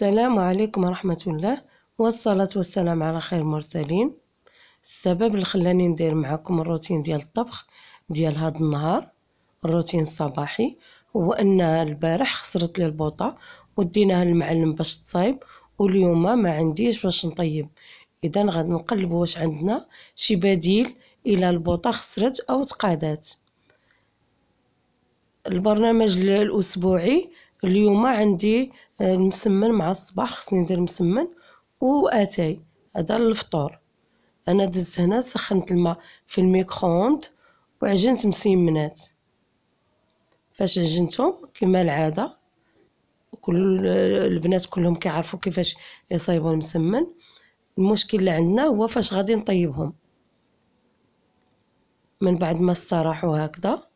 السلام عليكم ورحمة الله والصلاة والسلام على خير مرسلين السبب اللي خلاني ندير معكم الروتين ديال الطبخ ديال هاد النهار الروتين الصباحي هو ان البارح خسرت لي البوطه وديناها للمعلم باش تصايب واليوم ما عنديش باش نطيب اذا غادي نقلب واش عندنا شي بديل الى البوطه خسرت او تقادات البرنامج الاسبوعي اليوم عندي آه، المسمن مع الصباح خصني ندير مسمن واتاي هذا الفطور انا دزت هنا سخنت الماء في الميكرووند وعجنت مسيمنات فاش عجنتهم كما العاده كل آه، البنات كلهم كيعرفوا كيفاش يصايبوا المسمن المشكل اللي عندنا هو فاش غادي نطيبهم من بعد ما استراحوا هكذا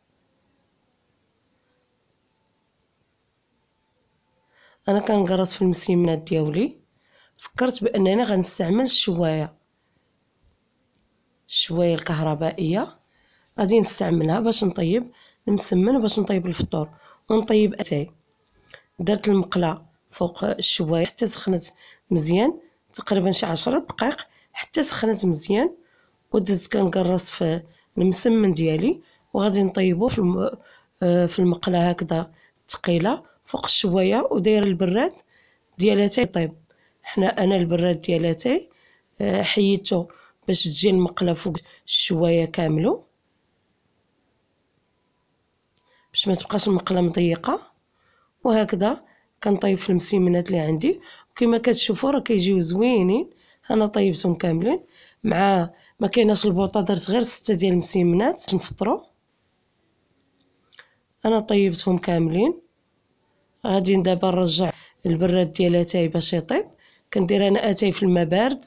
انا كنقرص في المسيمنات ديالي فكرت بانني غنستعمل الشوايه الشوايه الكهربائيه غادي نستعملها باش نطيب المسمن باش نطيب الفطور ونطيب اتاي درت المقله فوق الشوايه حتى سخنت مزيان تقريبا شي عشرة دقائق حتى سخنت مزيان ودزت كنقرص في المسمن ديالي وغادي نطيبو في آه، في المقله هكذا ثقيله فوق الشوايه وداير البراد اتاي طيب حنا انا البراد ديالها تي آه، حيدته باش تجي المقله فوق الشوايه كاملو باش ما تبقاش المقله مضيقه وهكذا كنطيب في المسيمنات اللي عندي وكما كتشوفوا راه كيجيو زوينين انا طيبتهم كاملين مع ما كايناش البوطه درت غير سته ديال المسيمنات نفطرو انا طيبتهم كاملين غادي دابا نرجع البراد ديال اتاي باش يطيب كندير انا اتاي في الماء بارد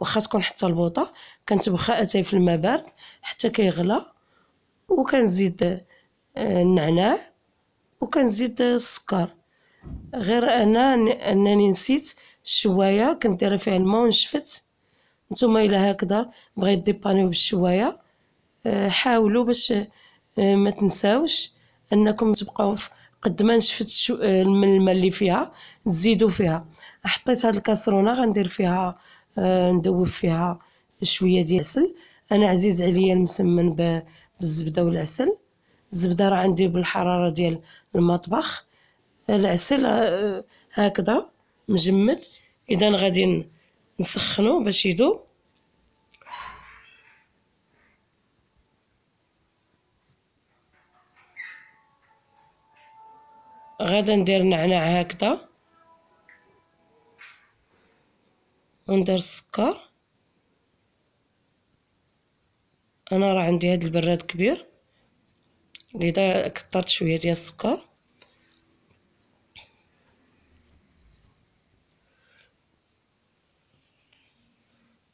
واخا تكون حتى البوطه كنتبخا اتاي في الماء بارد حتى كيغلى وكنزيد آه، النعناع وكنزيد السكر غير انا انني نسيت الشوايه كندير فيها الماء ونشفت نتوما الا هكذا بغيت ديبانيو بالشوايه آه، حاولوا باش آه، ما تنساوش انكم تبقاو قد ما نشفت آه، الملمه اللي فيها تزيدوا فيها حطيت هاد الكاسرونه غندير فيها آه، ندوب فيها شويه ديال العسل انا عزيز عليا المسمن بالزبده والعسل الزبده راه عندي بالحراره ديال المطبخ العسل آه، هكذا مجمد اذا غادي نسخنو باش يذوب غادا ندير نعناع هكذا وندير السكر انا راه عندي هاد البراد كبير لذا كثرت شويه ديال السكر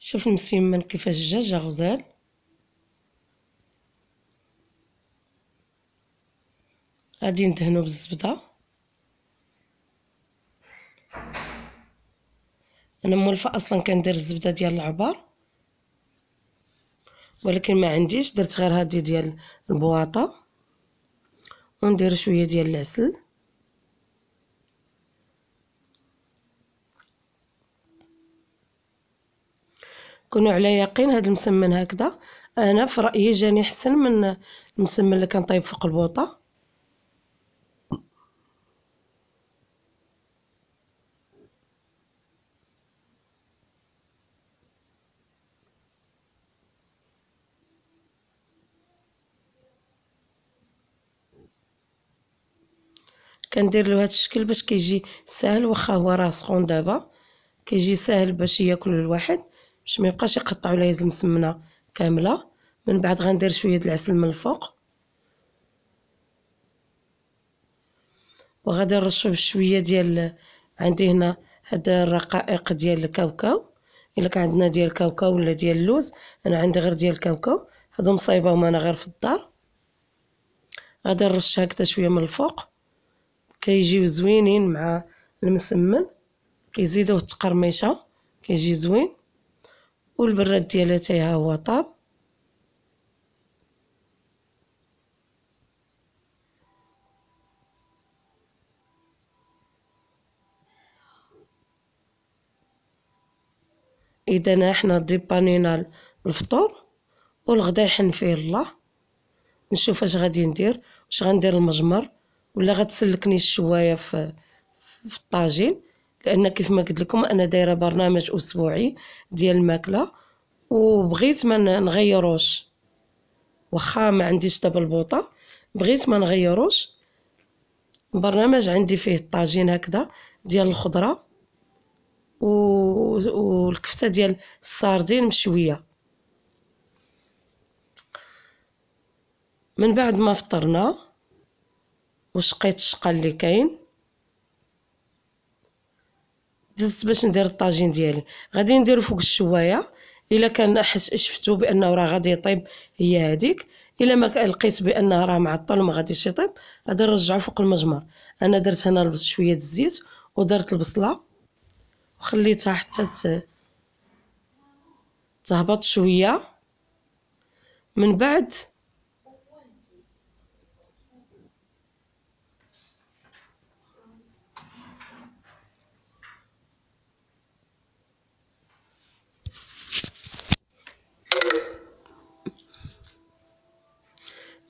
شوف المسيمن كيفاش جا جا غزال غادي ندهنو بالزبده انا مولفه اصلا كندير الزبده ديال العبار ولكن ما عنديش درت غير هذه ديال البواطه وندير شويه ديال العسل كونوا على يقين هذا المسمن هكذا انا في رايي جاني حسن من المسمن اللي كنطيب فوق البوطه كندير له هذا الشكل باش كيجي ساهل واخا هو راه سخون دابا كيجي ساهل باش ياكل الواحد باش ما يبقاش يقطع ولا يهز المسمنه كامله من بعد غندير شويه د العسل من الفوق وغادي نرشو بشويه ديال عندي هنا هاد الرقائق ديال الكاوكاو الا كان عندنا ديال الكاوكاو ولا ديال اللوز انا عندي غير ديال الكاوكاو هادو مصايبهم انا غير في الدار غادي نرش هكذا شويه من الفوق كيجيو زوينين مع المسمن كيزيدوه التقرميشه كيجي زوين والبراد ديالها حتى ها هو طاب اذا احنا ديبانينا الفطور والغدا يحن فيه الله نشوف اش غادي ندير واش غندير المجمر ولا غتسلكني الشوايه في في الطاجين لان كيف ما قلت لكم انا دايره برنامج اسبوعي ديال الماكله وبغيت ما نغيروش واخا ما عنديش دابا البوطه بغيت ما نغيروش برنامج عندي فيه الطاجين هكذا ديال الخضره و... والكفته ديال السردين مشويه من بعد ما فطرنا وشقيت الشقه اللي كاين دزت باش ندير الطاجين ديالي غادي ندير فوق الشوايه الا كان شفتو بانه راه غادي يطيب هي هذيك الا ما لقيت بانه راه معطل وما غاديش يطيب غادي نرجعو فوق المجمر انا درت هنا لبس شويه الزيت ودرت البصله وخليتها حتى تهبط شويه من بعد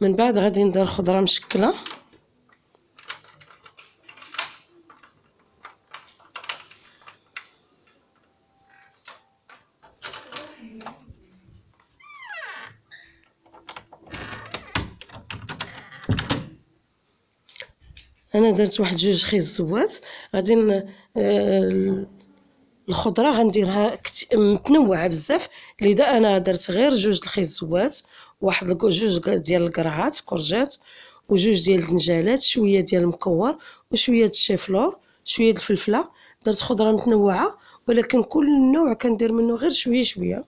من بعد غادي ندير خضره مشكله انا درت واحد جوج خيزوات غادي آه، الخضره غنديرها كت... متنوعه بزاف لذا انا درت غير جوج الخيزوات واحد جوج ديال القرعات كورجات وجوج ديال الدنجالات شويه ديال المكور وشويه ديال الشيفلور شويه الفلفله درت خضره متنوعه ولكن كل نوع كندير منه غير شويه شويه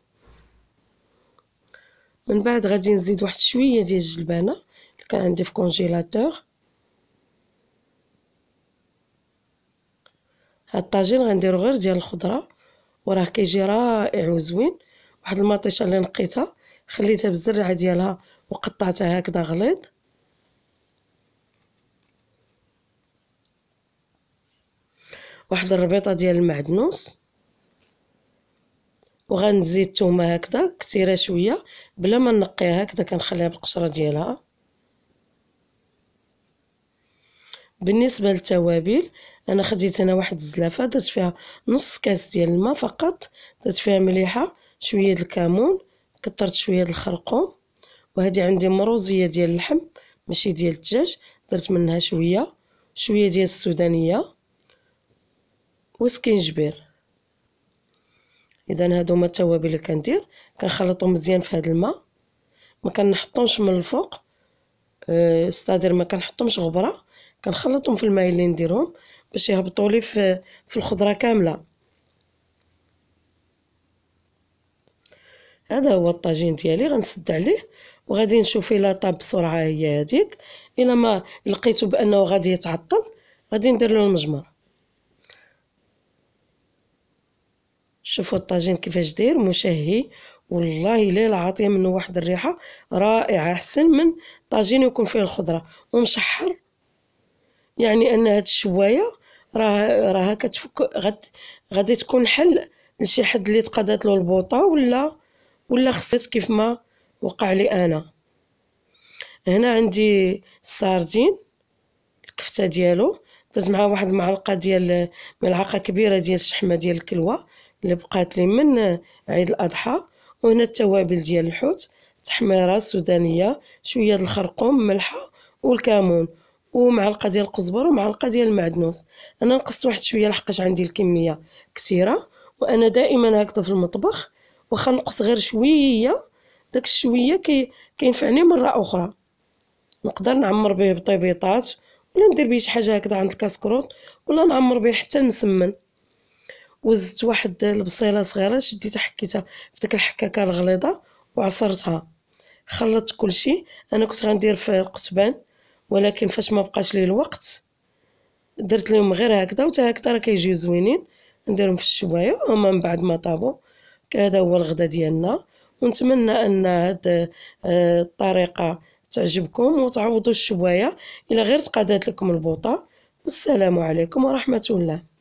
من بعد غادي نزيد واحد شويه ديال الجلبانه اللي كان عندي في كونجيلاتور هاد الطاجين غنديرو غير ديال الخضره وراه كيجي رائع وزوين واحد المطيشه اللي نقيتها خليتها بالزرعه ديالها وقطعتها هكذا غليظ واحد الربيطه ديال المعدنوس وغنزيد التومة هكذا كثيره شويه بلا ما نقيها هكذا كنخليها بالقشره ديالها بالنسبه للتوابل انا خديت انا واحد الزلافه درت فيها نص كاس ديال الماء فقط درت فيها مليحه شويه ديال الكمون كثرت شويه ديال الخرقوم وهذه عندي مروزيه ديال اللحم ماشي ديال الدجاج درت منها شويه شويه ديال السودانيه وسكينجبير اذا هادو هما التوابل اللي كندير كنخلطهم مزيان في هذا الماء ما كنحطهمش من الفوق آه، استادر ما كنحطهمش غبره كنخلطهم في الماء اللي نديرهم باش يهبطوا لي في, في الخضره كامله هذا هو الطاجين ديالي غنسد عليه وغادي نشوف الا طاب بسرعه هي هذيك الا ما لقيته بانه غادي يتعطل غادي ندير له المجمر شوفوا الطاجين كيفاش داير مشهي والله الا العاطيه منه واحد الريحه رائعه احسن من طاجين يكون فيه الخضره ومشحر يعني ان هاد الشوايه راه راها كتفك غد غادي تكون حل لشي حد اللي تقادات له البوطه ولا ولا خصيت كيف ما وقع لي انا هنا عندي الساردين الكفته ديالو درت معاه واحد المعلقه ديال ملعقه كبيره ديال الشحمه ديال الكلوه اللي بقات لي من عيد الاضحى وهنا التوابل ديال الحوت تحميره سودانيه شويه الخرقوم ملحه والكمون ومعلقه ديال القزبر ومعلقه ديال المعدنوس انا نقصت واحد شويه لحقاش عندي الكميه كثيره وانا دائما هكذا في المطبخ واخا نقص غير شويه داك الشويه كي كينفعني مره اخرى نقدر نعمر به بطيبيطات ولا ندير به شي حاجه هكذا عند الكاسكروت ولا نعمر به حتى المسمن وزدت واحد البصيله صغيره شديتها حكيتها في ديك الحكاكه الغليظه وعصرتها خلطت كلشي انا كنت غندير في القصبان ولكن فاش ما بقاش لي الوقت درت لهم غير هكذا وتا هكذا راه كيجيو زوينين نديرهم في الشوايه هما من بعد ما طابو هذا هو الغدا ديالنا ونتمنى ان هاد آه، الطريقه تعجبكم وتعوضوا الشوايه الى غير تقادات لكم البوطه والسلام عليكم ورحمه الله